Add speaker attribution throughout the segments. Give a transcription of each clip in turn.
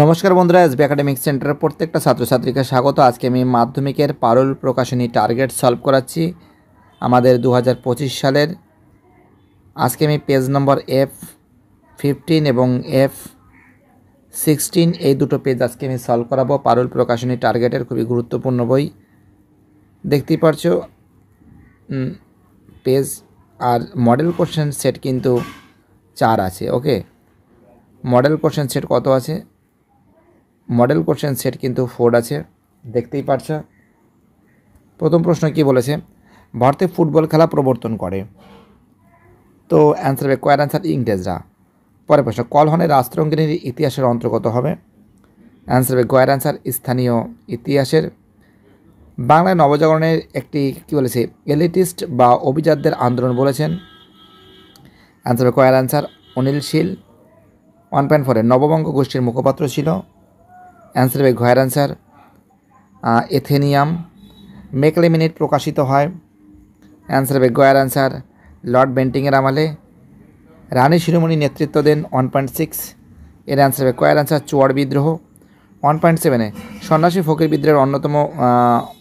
Speaker 1: নমস্কার বন্ধুরা SB academic সেন্টারের প্রত্যেকটা ছাত্রছাত্রীকে স্বাগত আজকে আমি মাধ্যমিকের পারুল প্রকাশনী টার্গেট সলভ করাচ্ছি আমাদের দু সালের আজকে আমি পেজ নম্বর এফ ফিফটিন এবং এফ সিক্সটিন এই দুটো পেজ আজকে আমি সলভ করাবো পারুল প্রকাশনী টার্গেটের খুবই গুরুত্বপূর্ণ বই দেখতেই পারছ পেজ আর মডেল কোশ্চেন সেট কিন্তু চার আছে ওকে মডেল কোশ্চেন সেট কত আছে মডেল কোশ্চেন সেট কিন্তু ফোর আছে দেখতেই পারছ প্রথম প্রশ্ন কি বলেছে ভারতে ফুটবল খেলা প্রবর্তন করে তো অ্যান্সার হবে কয়ের অ্যান্সার ইংরেজরা পরের প্রশ্ন কলহনের রাষ্ট্রঙ্গিনীর ইতিহাসের অন্তর্গত হবে অ্যান্সার হবে গয়ের অ্যান্সার স্থানীয় ইতিহাসের বাংলায় নবজাগরণের একটি কি বলেছে এলিটিস্ট বা অভিজাতদের আন্দোলন বলেছেন অ্যান্সার হবে কয়ের answer Anil Shil one point ফোরে নববঙ্গ গোষ্ঠীর মুখপাত্র ছিল অ্যান্সার হবে ঘয়ের অ্যান্সার এথেনিয়াম মেকলেমিনেট প্রকাশিত হয় অ্যান্সার হবে গয়ার অ্যান্সার লর্ড বেন্টিংয়ের আমলে রানী শিরোমণি নেতৃত্ব দেন ওয়ান পয়েন্ট সিক্স এর অ্যান্সার হবে কয়ার অ্যান্সার চুয়াড় বিদ্রোহ ওয়ান পয়েন্ট সেভেনে সন্ন্যাসী ফকির বিদ্রোহের অন্যতম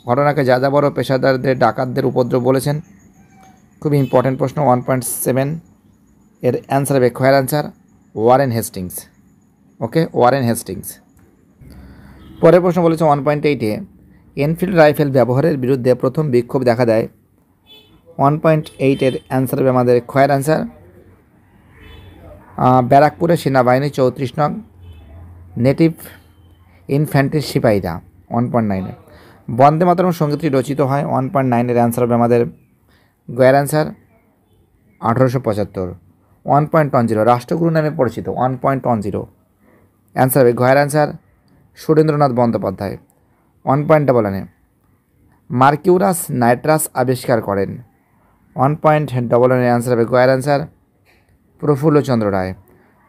Speaker 1: ঘটনাকে যাযাবর পেশাদারদের ডাকাতদের উপদ্রব বলেছেন খুবই ইম্পর্টেন্ট প্রশ্ন ওয়ান পয়েন্ট সেভেন এর অ্যান্সার হবে কয়ার answer Warren Hastings okay Warren Hastings পরের প্রশ্ন বলেছে ওয়ান পয়েন্ট এইটে এনফিল্ড রাইফেল ব্যবহারের বিরুদ্ধে প্রথম বিক্ষোভ দেখা দেয় ওয়ান পয়েন্ট এইটের অ্যান্সার হবে আমাদের খয়ের অ্যান্সার ব্যারাকপুরে সেনাবাহিনী চৌত্রিশ নং নেটিভ ইনফ্যান্ট্রির সিপাহীরা ওয়ান পয়েন্ট নাইনে বন্দে মাতরম সঙ্গীতটি রচিত হয় ওয়ান পয়েন্ট নাইনের অ্যান্সার হবে আমাদের গয়ের অ্যান্সার আঠারোশো পঁচাত্তর ওয়ান পয়েন্ট ওয়ান জিরো রাষ্ট্রগুরু নামে পরিচিত one point one zero answer হবে গয়ের answer Surendranath Bandyopadhyay point double বলেন মার্কিউরাস নাইট্রাস আবিষ্কার করেন ওয়ান পয়েন্ট ডবল ওয়ানের অ্যান্সার হবে গোয়ার answer Prafullachandra Ray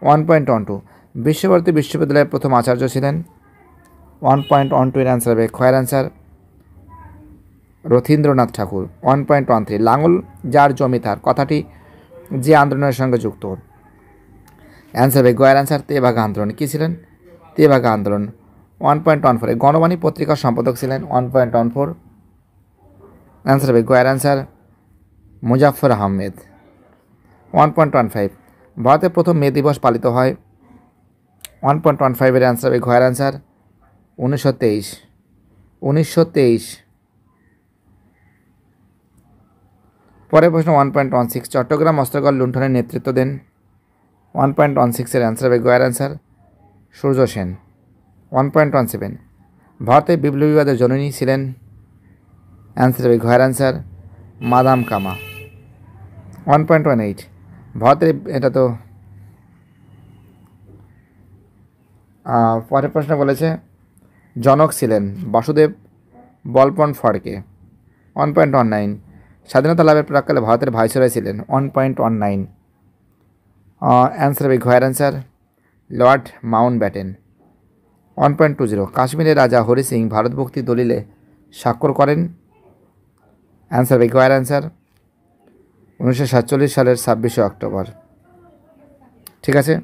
Speaker 1: one point one two Visva Bharati বিশ্ববিদ্যালয়ের প্রথম আচার্য ছিলেন ওয়ান পয়েন্ট ওয়ান টু এর অ্যান্সার হবে খয়ের answer Rathindranath Tagore one point one three লাঙল যার জমি তার কথাটি যে আন্দোলনের সঙ্গে যুক্ত অ্যান্সার হবে গোয়ার অ্যান্সার তেভাগা আন্দোলন কী ছিলেন তেভাগা আন্দোলন ওয়ান পয়েন্ট ওয়ান ফোর এই গণবাণী পত্রিকার সম্পাদক ছিলেন one point one four answer হবে গোয়ার answer Muzaffar Ahmed one point one five ভারতে প্রথম মে দিবস পালিত হয় ওয়ান পয়েন্ট ওয়ান ফাইভের অ্যান্সার হবে গোয়ার অ্যান্সার উনিশশো তেইশ উনিশশো তেইশ পরের প্রশ্ন one point one six Chittagong অস্ত্রগড় লুণ্ঠনের নেতৃত্ব দেন ওয়ান পয়েন্ট ওয়ান সিক্সের অ্যান্সার হবে গোয়ার answer Surya Sen one point one seven ভারতের বিপ্লবীবাদের জননী ছিলেন অ্যান্সার হবে ঘয়ের অ্যান্সার মাদাম কামা ওয়ান পয়েন্ট ওয়ান এইট ভারতের এটা তো পরের প্রশ্ন বলেছে জনক ছিলেন Vasudev Balwant Phadke one point one nine স্বাধীনতা লাভের প্রাককালে ভারতের ভাইসরয় ছিলেন one point one nine answer হবে ঘয়ের answer Lord Mountbatten one point two zero কাশ্মীরের রাজা হরি সিং ভারতভক্তি দলিলে স্বাক্ষর করেন অ্যান্সার রিকোয়ার অ্যান্সার উনিশশো সাতচল্লিশ সালের ছাব্বিশে অক্টোবর ঠিক আছে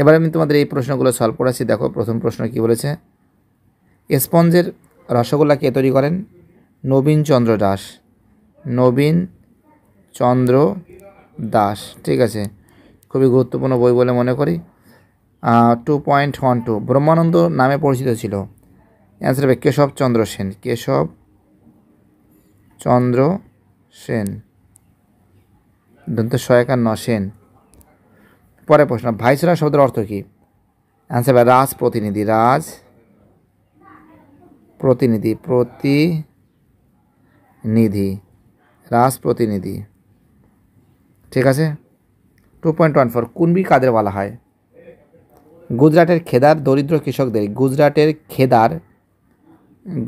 Speaker 1: এবার আমি তোমাদের এই প্রশ্নগুলো সলভ করেছি দেখো প্রথম প্রশ্ন কি বলেছে স্পঞ্জের রসগোল্লা কে তৈরি করেন নবীন চন্দ্র দাস নবীন চন্দ্র দাস ঠিক আছে খুবই গুরুত্বপূর্ণ বই বলে মনে করি two point one two Brahmananda নামে পরিচিত ছিল অ্যান্সার হবে কেশব চন্দ্র সেন কেশব চন্দ্র সেন দন্ত সহায়কার ন সেন পরে প্রশ্ন ভাইসরা শব্দের অর্থ কী অ্যান্সার হবে রাজ প্রতিনিধি রাজ প্রতিনিধি প্রতিনিধি রাজ প্রতিনিধি ঠিক আছে two point one four Kunbi কাদের বলা হয় গুজরাটের খেদার দরিদ্র কৃষকদের গুজরাটের খেদার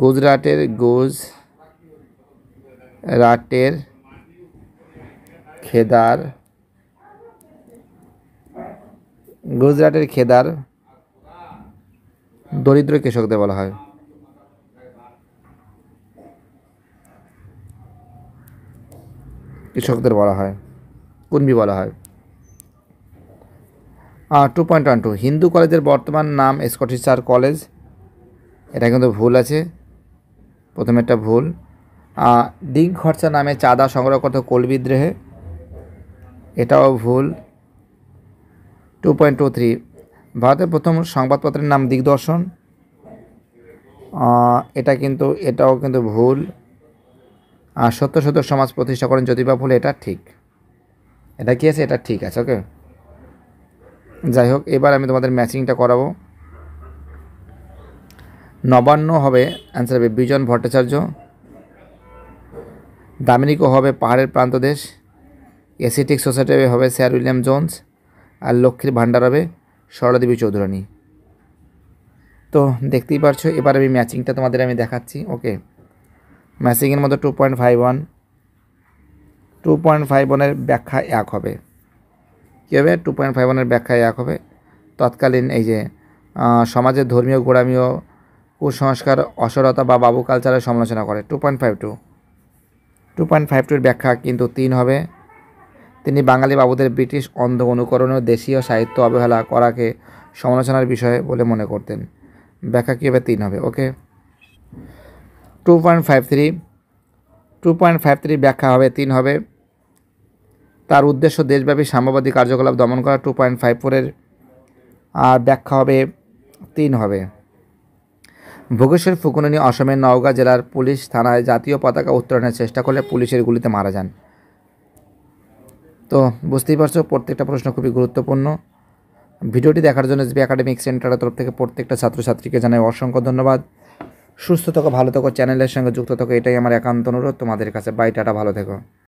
Speaker 1: গুজরাটের গুজ রাটের খেদার গুজরাটের খেদার দরিদ্র কৃষকদের বলা হয় কৃষকদের বলা হয় কুনবি বলা হয় two point one two Hindu কলেজের বর্তমান নাম স্কটিশ চার কলেজ এটা কিন্তু ভুল আছে প্রথমে একটা ভুল ডিগ খরচা নামে চাঁদা সংগ্রহ করত কোল বিদ্রোহে এটাও ভুল টু পয়েন্ট টু থ্রি ভারতের প্রথম সংবাদপত্রের নাম দিগদর্শন এটা কিন্তু এটাও কিন্তু ভুল আর সত্য সত্য সমাজ প্রতিষ্ঠা করেন জ্যোতিবা ভুল এটা ঠিক এটা কী আছে এটা ঠিক আছে ওকে যাই হোক এবার আমি তোমাদের ম্যাচিংটা করাবো নবান্ন হবে অ্যান্সার হবে বিজন ভট্টাচার্য দামিনিকো হবে পাহাড়ের প্রান্ত দেশ এসিটিক সোসাইটি হবে স্যার উইলিয়াম জোন্স আর লক্ষ্মীর ভাণ্ডার হবে সরলাদেবী চৌধুরানী তো দেখতেই পারছো এবার আমি ম্যাচিংটা তোমাদের আমি দেখাচ্ছি ওকে ম্যাচিংয়ের মতো two point five one two point five ওয়ানের ব্যাখ্যা এক হবে কী হবে টু পয়েন্ট ফাইভ ওয়ানের ব্যাখ্যায় এক হবে তৎকালীন এই যে সমাজের ধর্মীয় গোড়ামীয় কুসংস্কার অসরতা বা বাবু কালচারের সমালোচনা করে two point five two two point five টুর ব্যাখ্যা কিন্তু তিন হবে তিনি বাঙালি বাবুদের ব্রিটিশ অন্ধ ও দেশীয় সাহিত্য অবহেলা করাকে সমালোচনার বিষয় বলে মনে করতেন ব্যাখ্যা কী হবে তিন হবে okay two point five three two point five three ব্যাখ্যা হবে তিন হবে তার উদ্দেশ্য দেশব্যাপী সাম্যবাদী কার্যকলাপ দমন করা টু পয়েন্ট ফাইভ ফোরের আর ব্যাখ্যা হবে তিন হবে ভোগেশ্বর ফুকুননি অসমের নওগাঁ জেলার পুলিশ থানায় জাতীয় পতাকা উত্তোলনের চেষ্টা করলে পুলিশের গুলিতে মারা যান তো বুঝতেই পারছো প্রত্যেকটা প্রশ্ন খুবই গুরুত্বপূর্ণ ভিডিওটি দেখার জন্য এসবি একাডেমিক সেন্টারের তরফ থেকে প্রত্যেকটা ছাত্রছাত্রীকে জানাই অসংখ্য ধন্যবাদ সুস্থ থাকো ভালো থাকো চ্যানেলের সঙ্গে যুক্ত থাকো এটাই আমার একান্ত অনুরোধ তোমাদের কাছে বাই টাটা ভালো থেকো